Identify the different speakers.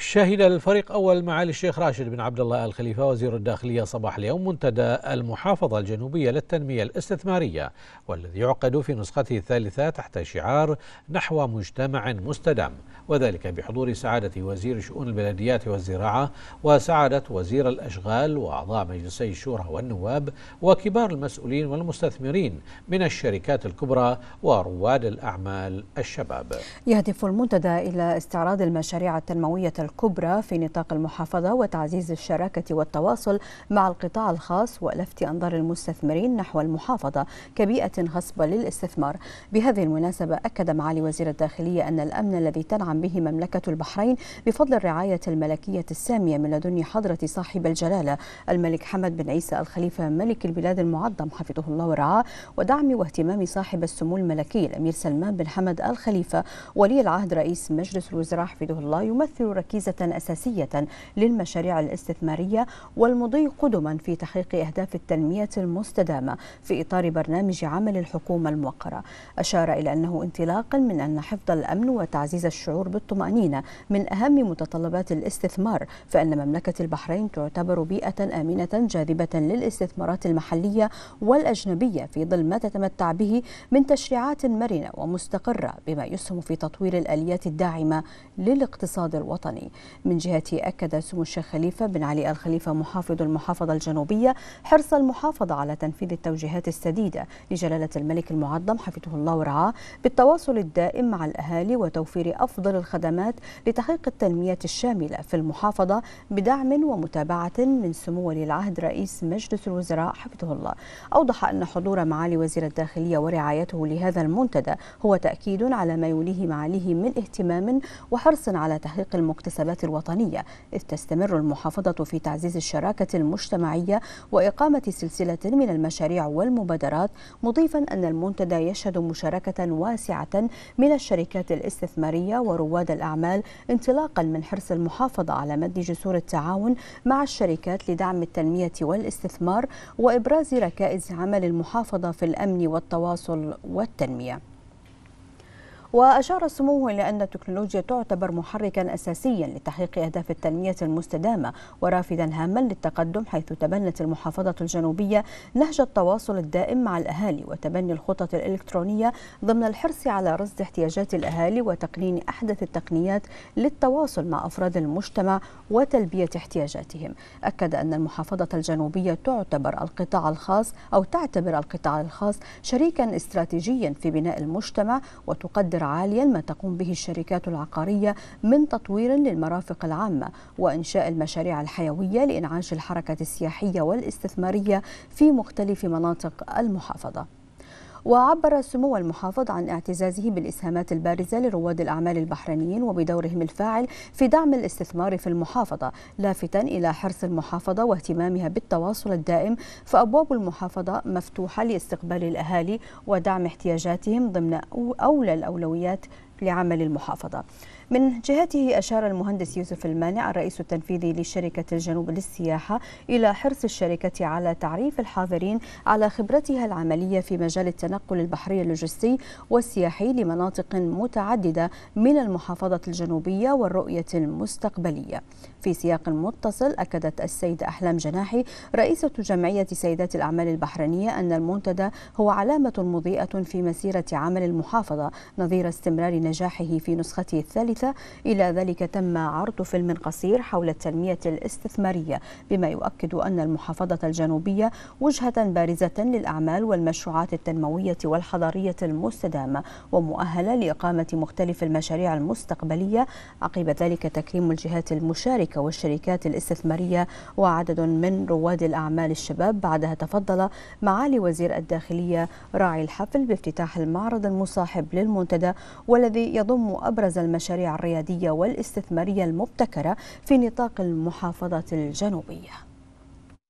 Speaker 1: شهد الفريق أول معالي الشيخ راشد بن عبد الله الخليفة وزير الداخلية صباح اليوم منتدى المحافظة الجنوبية للتنمية الاستثمارية والذي يعقد في نسخته الثالثة تحت شعار نحو مجتمع مستدام وذلك بحضور سعادة وزير شؤون البلديات والزراعة وسعادة وزير الأشغال وأعضاء مجلسي الشورى والنواب وكبار المسؤولين والمستثمرين من الشركات الكبرى ورواد الأعمال الشباب
Speaker 2: يهدف المنتدى إلى استعراض المشاريع التنموية الكبرى في نطاق المحافظة وتعزيز الشراكة والتواصل مع القطاع الخاص ولفت أنظار المستثمرين نحو المحافظة كبيئة غصبة للاستثمار بهذه المناسبة أكد معالي وزير الداخلية أن الأمن الذي تنعم به مملكة البحرين بفضل الرعاية الملكية السامية من لدن حضرة صاحب الجلالة الملك حمد بن عيسى الخليفة ملك البلاد المعظم حفظه الله ورعاه ودعم واهتمام صاحب السمو الملكي الأمير سلمان بن حمد الخليفة ولي العهد رئيس مجلس الوزراء حفظه الله يمثل ركيزة ركيزة أساسية للمشاريع الاستثمارية والمضي قدما في تحقيق أهداف التنمية المستدامة في إطار برنامج عمل الحكومة الموقرة أشار إلى أنه انطلاقا من أن حفظ الأمن وتعزيز الشعور بالطمأنينة من أهم متطلبات الاستثمار فأن مملكة البحرين تعتبر بيئة آمنة جاذبة للاستثمارات المحلية والأجنبية في ظل ما تتمتع به من تشريعات مرنة ومستقرة بما يسهم في تطوير الآليات الداعمة للاقتصاد الوطني من جهته أكد سمو الشيخ خليفة بن علي الخليفة محافظ المحافظة الجنوبية حرص المحافظة على تنفيذ التوجيهات السديدة لجلالة الملك المعظم حفظه الله ورعاه بالتواصل الدائم مع الأهالي وتوفير أفضل الخدمات لتحقيق التنمية الشاملة في المحافظة بدعم ومتابعة من سمو ولي العهد رئيس مجلس الوزراء حفظه الله أوضح أن حضور معالي وزير الداخلية ورعايته لهذا المنتدى هو تأكيد على ما يوليه معاليه من اهتمام وحرص على تحقيق المكتسبات المناسبات الوطنية إذ تستمر المحافظة في تعزيز الشراكة المجتمعية وإقامة سلسلة من المشاريع والمبادرات مضيفا أن المنتدى يشهد مشاركة واسعة من الشركات الاستثمارية ورواد الأعمال انطلاقا من حرص المحافظة على مد جسور التعاون مع الشركات لدعم التنمية والاستثمار وإبراز ركائز عمل المحافظة في الأمن والتواصل والتنمية وأشار سموه إلى أن التكنولوجيا تعتبر محركا أساسيا لتحقيق أهداف التنمية المستدامة ورافدا هاما للتقدم حيث تبنت المحافظة الجنوبية نهج التواصل الدائم مع الأهالي وتبني الخطط الإلكترونية ضمن الحرص على رصد احتياجات الأهالي وتقنين أحدث التقنيات للتواصل مع أفراد المجتمع وتلبية احتياجاتهم أكد أن المحافظة الجنوبية تعتبر القطاع الخاص أو تعتبر القطاع الخاص شريكا استراتيجيا في بناء المجتمع وتقدم قدر عاليا ما تقوم به الشركات العقارية من تطوير للمرافق العامة وإنشاء المشاريع الحيوية لإنعاش الحركة السياحية والاستثمارية في مختلف مناطق المحافظة وعبر سمو المحافظ عن اعتزازه بالإسهامات البارزة لرواد الأعمال البحرينيين وبدورهم الفاعل في دعم الاستثمار في المحافظة لافتا إلى حرص المحافظة واهتمامها بالتواصل الدائم فأبواب المحافظة مفتوحة لاستقبال الأهالي ودعم احتياجاتهم ضمن أولى الأولويات لعمل المحافظة من جهته أشار المهندس يوسف المانع الرئيس التنفيذي لشركة الجنوب للسياحة إلى حرص الشركة على تعريف الحاضرين على خبرتها العملية في مجال التنقل البحري اللوجستي والسياحي لمناطق متعددة من المحافظة الجنوبية والرؤية المستقبلية في سياق متصل أكدت السيدة أحلام جناحي رئيسة جمعية سيدات الأعمال البحرينية أن المنتدى هو علامة مضيئة في مسيرة عمل المحافظة نظير استمرار نجاحه في نسخته الثالثة إلى ذلك تم عرض فيلم قصير حول التنمية الاستثمارية بما يؤكد أن المحافظة الجنوبية وجهة بارزة للأعمال والمشروعات التنموية والحضارية المستدامة ومؤهلة لإقامة مختلف المشاريع المستقبلية عقب ذلك تكريم الجهات المشاركة والشركات الاستثمارية وعدد من رواد الأعمال الشباب بعدها تفضل معالي وزير الداخلية راعي الحفل بافتتاح المعرض المصاحب للمنتدى والذي الذي يضم أبرز المشاريع الريادية والاستثمارية المبتكرة في نطاق المحافظة الجنوبية